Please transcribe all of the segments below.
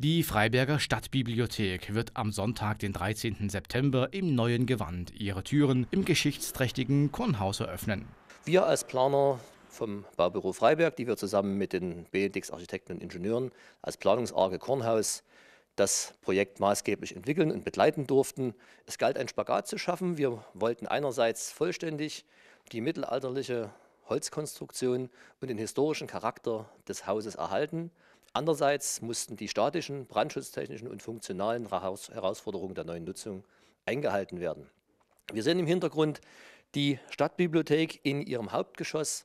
Die Freiberger Stadtbibliothek wird am Sonntag, den 13. September, im neuen Gewand ihre Türen im geschichtsträchtigen Kornhaus eröffnen. Wir als Planer vom Baubüro Freiberg, die wir zusammen mit den BNDX Architekten und Ingenieuren als Planungsarge Kornhaus das Projekt maßgeblich entwickeln und begleiten durften. Es galt, einen Spagat zu schaffen. Wir wollten einerseits vollständig die mittelalterliche Holzkonstruktion und den historischen Charakter des Hauses erhalten Andererseits mussten die statischen, brandschutztechnischen und funktionalen Herausforderungen der neuen Nutzung eingehalten werden. Wir sehen im Hintergrund die Stadtbibliothek in ihrem Hauptgeschoss.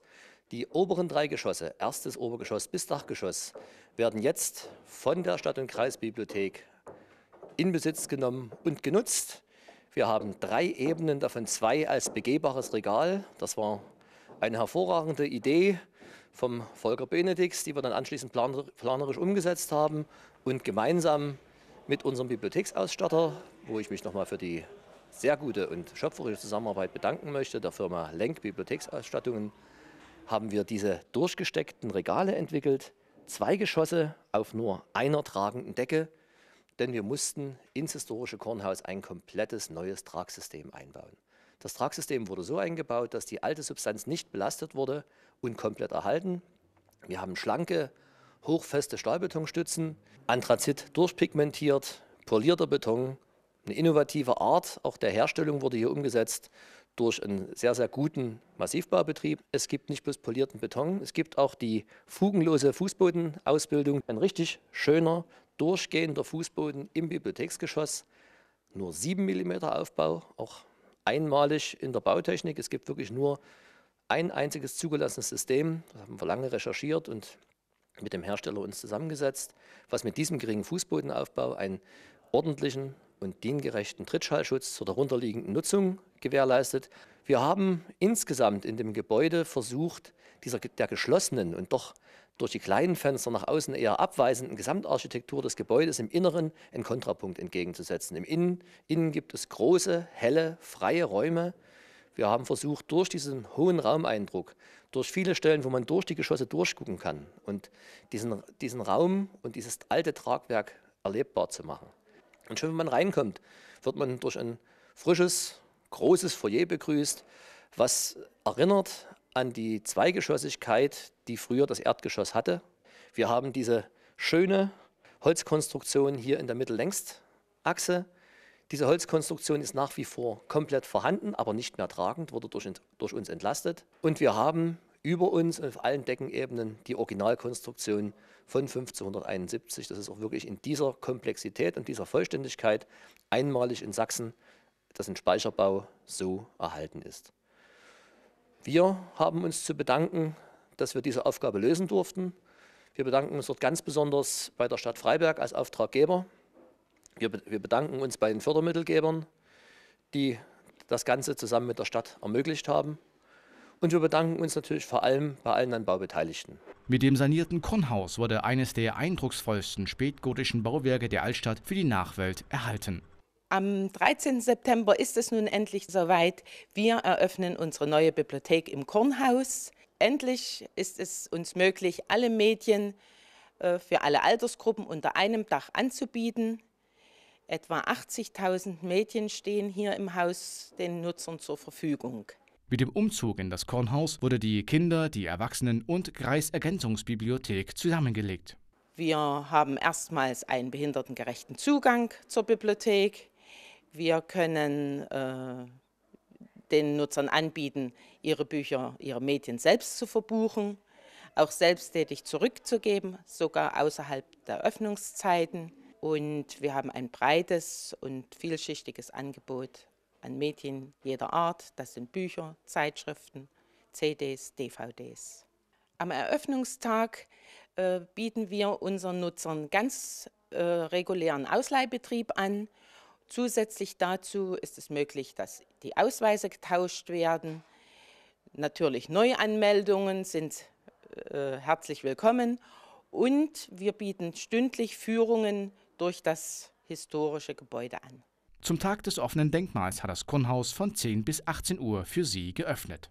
Die oberen drei Geschosse, erstes Obergeschoss bis Dachgeschoss, werden jetzt von der Stadt- und Kreisbibliothek in Besitz genommen und genutzt. Wir haben drei Ebenen, davon zwei als begehbares Regal. Das war eine hervorragende Idee vom Volker Benedix, die wir dann anschließend planerisch umgesetzt haben und gemeinsam mit unserem Bibliotheksausstatter, wo ich mich nochmal für die sehr gute und schöpferische Zusammenarbeit bedanken möchte, der Firma Lenk Bibliotheksausstattungen, haben wir diese durchgesteckten Regale entwickelt. Zwei Geschosse auf nur einer tragenden Decke, denn wir mussten ins historische Kornhaus ein komplettes neues Tragsystem einbauen. Das Tragsystem wurde so eingebaut, dass die alte Substanz nicht belastet wurde und komplett erhalten. Wir haben schlanke, hochfeste Stahlbetonstützen, Anthrazit durchpigmentiert, polierter Beton. Eine innovative Art auch der Herstellung wurde hier umgesetzt durch einen sehr, sehr guten Massivbaubetrieb. Es gibt nicht bloß polierten Beton, es gibt auch die fugenlose Fußbodenausbildung. Ein richtig schöner, durchgehender Fußboden im Bibliotheksgeschoss. Nur 7 mm Aufbau, auch einmalig in der Bautechnik. Es gibt wirklich nur ein einziges zugelassenes System. Das haben wir lange recherchiert und mit dem Hersteller uns zusammengesetzt, was mit diesem geringen Fußbodenaufbau einen ordentlichen und diengerechten Trittschallschutz zur darunterliegenden Nutzung gewährleistet. Wir haben insgesamt in dem Gebäude versucht, dieser, der geschlossenen und doch durch die kleinen Fenster nach außen eher abweisenden Gesamtarchitektur des Gebäudes im Inneren einen Kontrapunkt entgegenzusetzen. Im Innen, Innen gibt es große, helle, freie Räume. Wir haben versucht, durch diesen hohen Raumeindruck, durch viele Stellen, wo man durch die Geschosse durchgucken kann und diesen, diesen Raum und dieses alte Tragwerk erlebbar zu machen. Und schon wenn man reinkommt, wird man durch ein frisches, großes Foyer begrüßt, was erinnert an die Zweigeschossigkeit, die früher das Erdgeschoss hatte. Wir haben diese schöne Holzkonstruktion hier in der Mittellängsachse. Diese Holzkonstruktion ist nach wie vor komplett vorhanden, aber nicht mehr tragend, wurde durch, durch uns entlastet. Und wir haben über uns auf allen Deckenebenen die Originalkonstruktion von 1571. Das ist auch wirklich in dieser Komplexität und dieser Vollständigkeit einmalig in Sachsen, dass ein Speicherbau so erhalten ist. Wir haben uns zu bedanken, dass wir diese Aufgabe lösen durften. Wir bedanken uns dort ganz besonders bei der Stadt Freiberg als Auftraggeber. Wir, wir bedanken uns bei den Fördermittelgebern, die das Ganze zusammen mit der Stadt ermöglicht haben. Und wir bedanken uns natürlich vor allem bei allen an Baubeteiligten. Mit dem sanierten Kornhaus wurde eines der eindrucksvollsten spätgotischen Bauwerke der Altstadt für die Nachwelt erhalten. Am 13. September ist es nun endlich soweit. Wir eröffnen unsere neue Bibliothek im Kornhaus. Endlich ist es uns möglich, alle Medien äh, für alle Altersgruppen unter einem Dach anzubieten. Etwa 80.000 Medien stehen hier im Haus den Nutzern zur Verfügung. Mit dem Umzug in das Kornhaus wurde die Kinder-, die Erwachsenen- und Kreisergänzungsbibliothek zusammengelegt. Wir haben erstmals einen behindertengerechten Zugang zur Bibliothek. Wir können äh, den Nutzern anbieten, ihre Bücher, ihre Medien selbst zu verbuchen, auch selbsttätig zurückzugeben, sogar außerhalb der Öffnungszeiten. Und wir haben ein breites und vielschichtiges Angebot an Medien jeder Art. Das sind Bücher, Zeitschriften, CDs, DVDs. Am Eröffnungstag äh, bieten wir unseren Nutzern ganz äh, regulären Ausleihbetrieb an Zusätzlich dazu ist es möglich, dass die Ausweise getauscht werden. Natürlich Neuanmeldungen sind äh, herzlich willkommen und wir bieten stündlich Führungen durch das historische Gebäude an. Zum Tag des offenen Denkmals hat das Kornhaus von 10 bis 18 Uhr für Sie geöffnet.